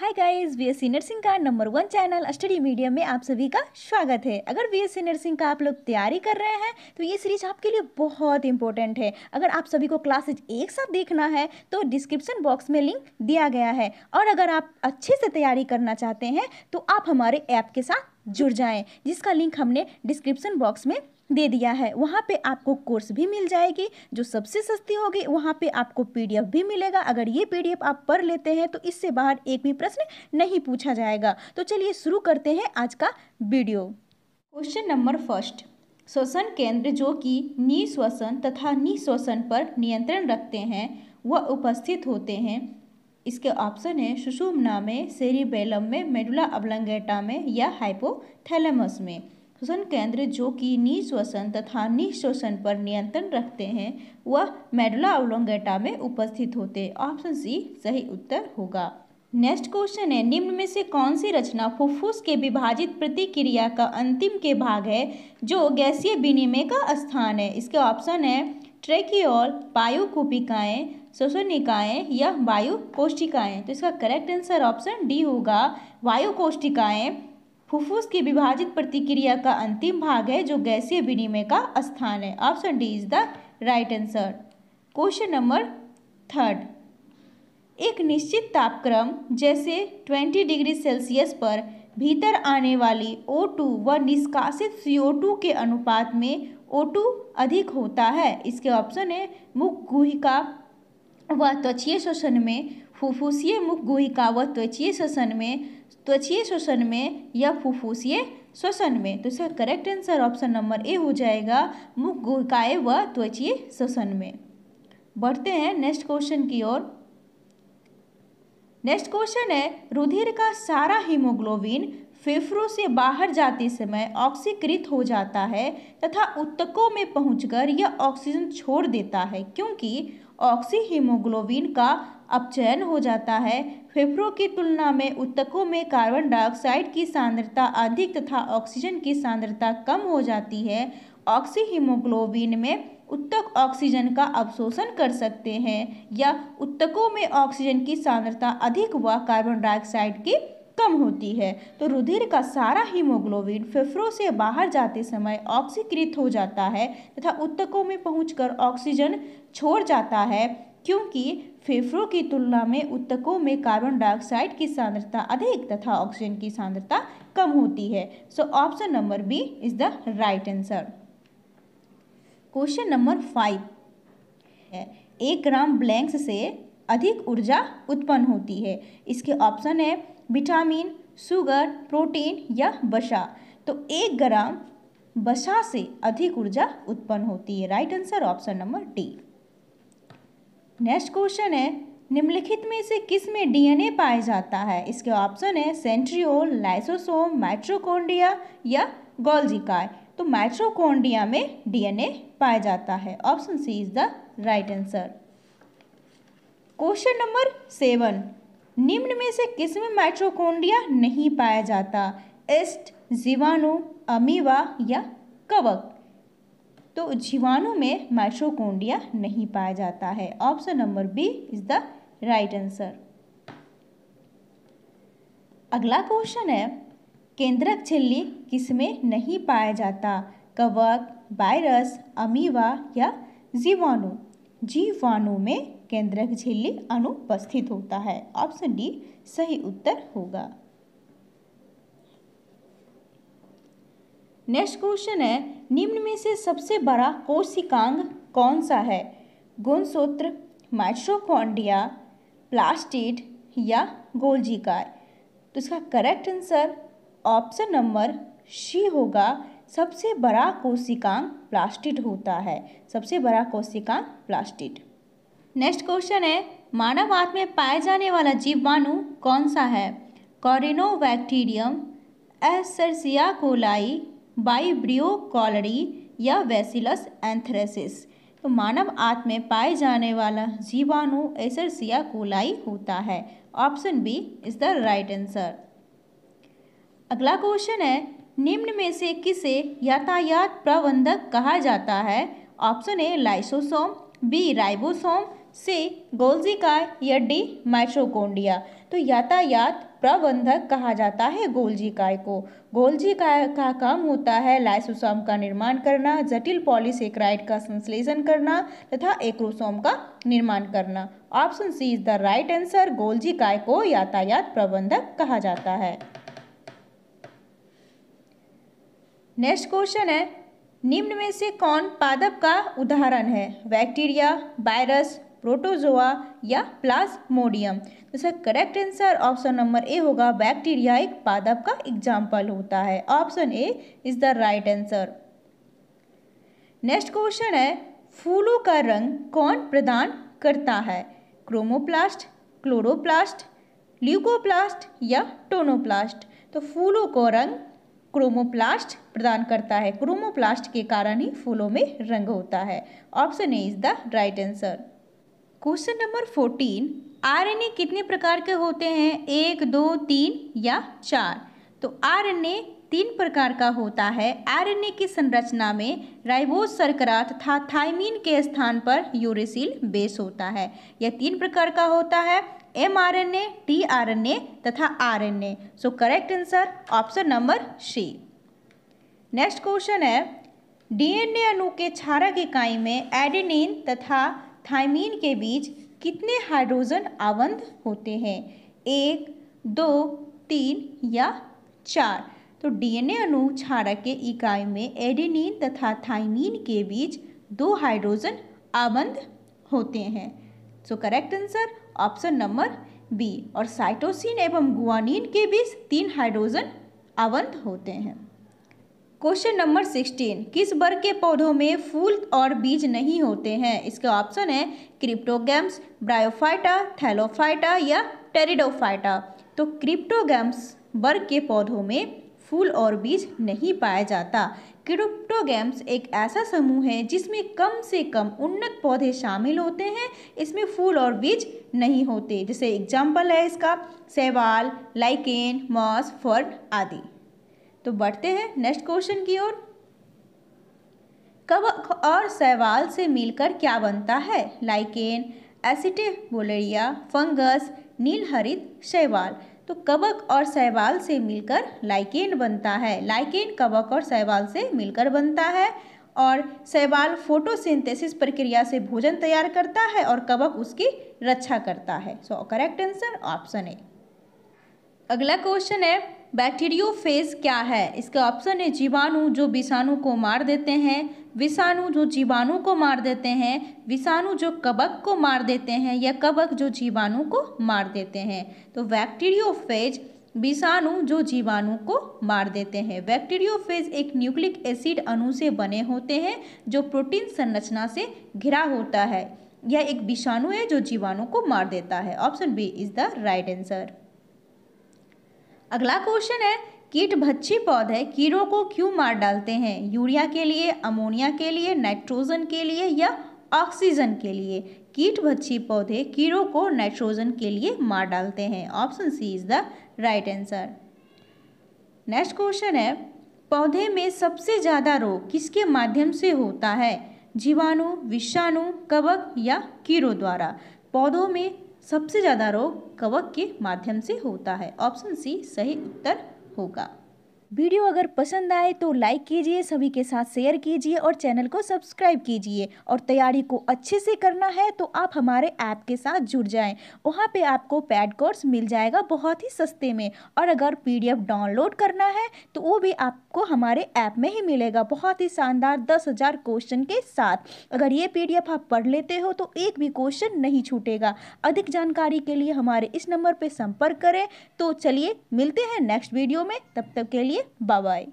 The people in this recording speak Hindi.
हाय गाइस बीएससी नर्सिंग का number one channel study medium में आप सभी का स्वागत है अगर बीएससी नर्सिंग का आप लोग तैयारी कर रहे हैं तो ये सीरीज आपके लिए बहुत इंपॉर्टेंट है अगर आप सभी को क्लासेज एक साथ देखना है तो डिस्क्रिप्शन बॉक्स में लिंक दिया गया है और अगर आप अच्छे से तैयारी करना चाहते हैं तो आप हमारे ऐप के साथ जुड़ जाएँ जिसका लिंक हमने डिस्क्रिप्सन बॉक्स में दे दिया है वहाँ पे आपको कोर्स भी मिल जाएगी जो सबसे सस्ती होगी वहाँ पे आपको पीडीएफ भी मिलेगा अगर ये पीडीएफ आप पढ़ लेते हैं तो इससे बाहर एक भी प्रश्न नहीं पूछा जाएगा तो चलिए शुरू करते हैं आज का वीडियो क्वेश्चन नंबर फर्स्ट श्वसन केंद्र जो कि निश्वसन तथा निश्वसन पर नियंत्रण रखते हैं वह उपस्थित होते हैं इसके ऑप्शन है सुषुमना में सेरीबेलम में मेडुला अबलंगेटा में या हाइपोथैलेमस में श्वसन केंद्र जो कि निश्वसन तथा निःश्वसन पर नियंत्रण रखते हैं वह मेडुला ओलोंगेटा में उपस्थित होते ऑप्शन सी सही उत्तर होगा नेक्स्ट क्वेश्चन है निम्न में से कौन सी रचना फुफ्फुस के विभाजित प्रतिक्रिया का अंतिम के भाग है जो गैसीय विनिमय का स्थान है इसके ऑप्शन है ट्रेकियोल पायुकुपिकाएँ श्वसनिकाएँ या वायु कोष्ठिकाएँ तो इसका करेक्ट आंसर ऑप्शन डी होगा वायु कोष्ठिकाएँ फुफ्फुस की विभाजित प्रतिक्रिया का अंतिम भाग है जो गैसीय विनिमय का स्थान है option D is the right answer question number third एक निश्चित तापक्रम जैसे 20 डिग्री सेल्सियस पर भीतर आने वाली O2 व निष्कासित CO2 के अनुपात में O2 अधिक होता है इसके ऑप्शन है मुख गुहिका व त्वचीय शोषण में फुफ्फुसीय मुख गुहिका व त्वचीय श्वसन में त्वचीय श्वसन में या फुफ्फुसीय श्वसन में तो इसका correct answer option number A हो जाएगा मुख गुहिकाए व त्वचीय श्वसन में बढ़ते हैं नेक्स्ट क्वेश्चन की ओर नेक्स्ट क्वेश्चन है रुधिर का सारा हीमोग्लोबिन फेफड़ों से बाहर जाते समय ऑक्सीकृत हो जाता है तथा उत्तकों में पहुंचकर यह ऑक्सीजन छोड़ देता है क्योंकि ऑक्सी हीमोग्लोबिन का अपचयन हो जाता है फेफड़ों की तुलना में उत्तकों में कार्बन डाइऑक्साइड की सांद्रता अधिक तथा ऑक्सीजन की सांद्रता कम हो जाती है ऑक्सीहीमोग्लोबिन में उत्तक ऑक्सीजन का अवशोषण कर सकते हैं या उत्तकों में ऑक्सीजन की सांद्रता अधिक व कार्बन डाइऑक्साइड की कम होती है तो रुधिर का सारा हीमोग्लोबिन फेफड़ों से बाहर जाते समय ऑक्सीकृत हो जाता है तथा उत्तकों में पहुंचकर ऑक्सीजन छोड़ जाता है क्योंकि फेफड़ों की तुलना में उत्तकों में कार्बन डाइऑक्साइड की सांद्रता अधिक तथा ऑक्सीजन की सांद्रता कम होती है so option number B is the right answer question number five एक ग्राम ब्लैंक्स से अधिक ऊर्जा उत्पन्न होती है इसके ऑप्शन है विटामिन शुगर प्रोटीन या बसा तो एक ग्राम बसा से अधिक ऊर्जा उत्पन्न होती है right answer option number D next question है निम्नलिखित में से किस में डीएनए पाया जाता है इसके ऑप्शन है सेंट्रियोल लाइसोसोम माइट्रोकोंडिया या गोल्जिकाय तो माइट्रोकोंडिया में डीएनए पाया जाता है option C is the right answer question number seven निम्न में से किस में माइट्रोकोंडिया नहीं पाया जाता एस्ट जीवाणु अमीवा या कवक तो जीवाणु में माइट्रोकोंडिया नहीं पाया जाता है option number B is the right answer अगला क्वेश्चन है केंद्रक झिल्ली किसमें नहीं पाया जाता कवक वायरस अमीवा या जीवाणु जीवाणु में केंद्रक झिल्ली अनुपस्थित होता है ऑप्शन डी सही उत्तर होगा नेक्स्ट क्वेश्चन है निम्न में से सबसे बड़ा कोशिकांग कौन सा है गुणसूत्र माइट्रोकॉन्डिया प्लास्टिड या गोल्जिकाय तो इसका correct answer option number C होगा सबसे बड़ा कोशिकांग प्लास्टिड होता है सबसे बड़ा कोशिकांग प्लास्टिड नेक्स्ट क्वेश्चन है मानव आंत में पाया जाने वाला जीवाणु कौन सा है corynebacterium escherichia coli vibrio cholerae या वेसिलस एंथ्रेसिस तो मानव आंत में पाए जाने वाला जीवाणु एसरसिया कोलाई होता है option B is the right answer अगला क्वेश्चन है निम्न में से किसे यातायात प्रबंधक कहा जाता है option A lysosome B ribosome C गोल्जिका या डी माइट्रोकोंडिया तो यातायात प्रबंधक कहा जाता है गोल्जी काय को गोल्जी काय का काम होता है लाइसोसोम का निर्माण करना जटिल पॉलीसेक्राइड का संश्लेषण करना तथा एक्रोसोम का निर्माण करना option C is the right answer golgi काय को यातायात प्रबंधक कहा जाता है नेक्स्ट क्वेश्चन है निम्न में से कौन पादप का उदाहरण है बैक्टीरिया वायरस प्रोटोजोआ या प्लाज्मोडियम तो sir correct answer option number A होगा बैक्टीरिया एक पादप का एग्जाम्पल होता है option A is the right answer next question है फूलों का रंग कौन प्रदान करता है क्रोमोप्लास्ट क्लोरोप्लास्ट ल्यूकोप्लास्ट या टोनोप्लास्ट तो फूलों को रंग क्रोमोप्लास्ट प्रदान करता है क्रोमोप्लास्ट के कारण ही फूलों में रंग होता है option A is the right answer question number fourteen RNA कितने प्रकार के होते हैं एक दो तीन या चार तो आरएनए तीन प्रकार का होता है आरएनए की संरचना में राइबोज सरकरा तथा थाइमीन के स्थान पर यूरेसिल बेस होता है यह तीन प्रकार का होता है M R N A T R N A तथा R N A so correct answer option number C next question है डीएनए अणु के क्षारक इकाई में एडेनिन तथा थाइमीन के बीच कितने हाइड्रोजन आवंध होते हैं एक दो तीन या चार तो डीएनए अणु क्षारक के इकाई में एडिनिन तथा थाइमीन के बीच दो हाइड्रोजन आवंध होते हैं so correct answer option number B और साइटोसिन एवं गुआनिन के बीच तीन हाइड्रोजन आवंध होते हैं क्वेश्चन नंबर सिक्सटीन किस वर्ग के पौधों में फूल और बीज नहीं होते हैं इसके ऑप्शन है क्रिप्टोगैम्स ब्रायोफाइटा थैलोफाइटा या टेरिडोफाइटा तो क्रिप्टोगैम्स वर्ग के पौधों में फूल और बीज नहीं पाया जाता क्रिप्टोगैम्स एक ऐसा समूह है जिसमें कम से कम उन्नत पौधे शामिल होते हैं इसमें फूल और बीज नहीं होते जैसे एग्जाम्पल है इसका सेवाल लाइकेन मॉस फर्ड आदि तो बढ़ते हैं नेक्स्ट क्वेश्चन की ओर कवक और सहवाल से मिलकर क्या बनता है लाइकेन बोलेरिया फंगस नीलहरित शैवाल तो कवक और शैवाल से मिलकर लाइकेन बनता है लाइकेन कवक और शैवाल से मिलकर बनता है और शैवाल फोटोसिंथेसिस प्रक्रिया से भोजन तैयार करता है और कवक उसकी रक्षा करता है so correct answer option A अगला क्वेश्चन है बैक्टीरियोफेज क्या है इसका ऑप्शन है जीवाणु जो विषाणु को मार देते हैं विषाणु जो जीवाणु को मार देते हैं विषाणु जो कबक को मार देते हैं या कबक जो जीवाणु को मार देते हैं तो बैक्टीरियोफेज विषाणु जो जीवाणु को मार देते हैं बैक्टीरियोफेज एक न्यूक्लिक एसिड अणु से बने होते हैं जो प्रोटीन संरचना से घिरा होता है यह एक विषाणु है जो जीवाणु को मार देता है option B is the right answer अगला क्वेश्चन है कीट भच्छी पौधे कीड़ों को क्यों मार डालते हैं यूरिया के लिए अमोनिया के लिए नाइट्रोजन के लिए या ऑक्सीजन के लिए कीट भच्छी पौधे कीड़ों को नाइट्रोजन के लिए मार डालते हैं option C is the right answer next question है पौधे में सबसे ज़्यादा रोग किसके माध्यम से होता है जीवाणु विषाणु कवक या कीड़ों द्वारा पौधों में सबसे ज़्यादा रोग कवक के माध्यम से होता है ऑप्शन सी सही उत्तर होगा वीडियो अगर पसंद आए तो लाइक कीजिए सभी के साथ शेयर कीजिए और चैनल को सब्सक्राइब कीजिए और तैयारी को अच्छे से करना है तो आप हमारे ऐप के साथ जुड़ जाएं वहाँ पे आपको पैड कोर्स मिल जाएगा बहुत ही सस्ते में और अगर पीडीएफ डाउनलोड करना है तो वो भी आपको हमारे ऐप में ही मिलेगा बहुत ही शानदार दस हज़ार क्वेश्चन के साथ अगर ये पी आप पढ़ लेते हो तो एक भी क्वेश्चन नहीं छूटेगा अधिक जानकारी के लिए हमारे इस नंबर पर संपर्क करें तो चलिए मिलते हैं नेक्स्ट वीडियो में तब तक के लिए बाबा बाय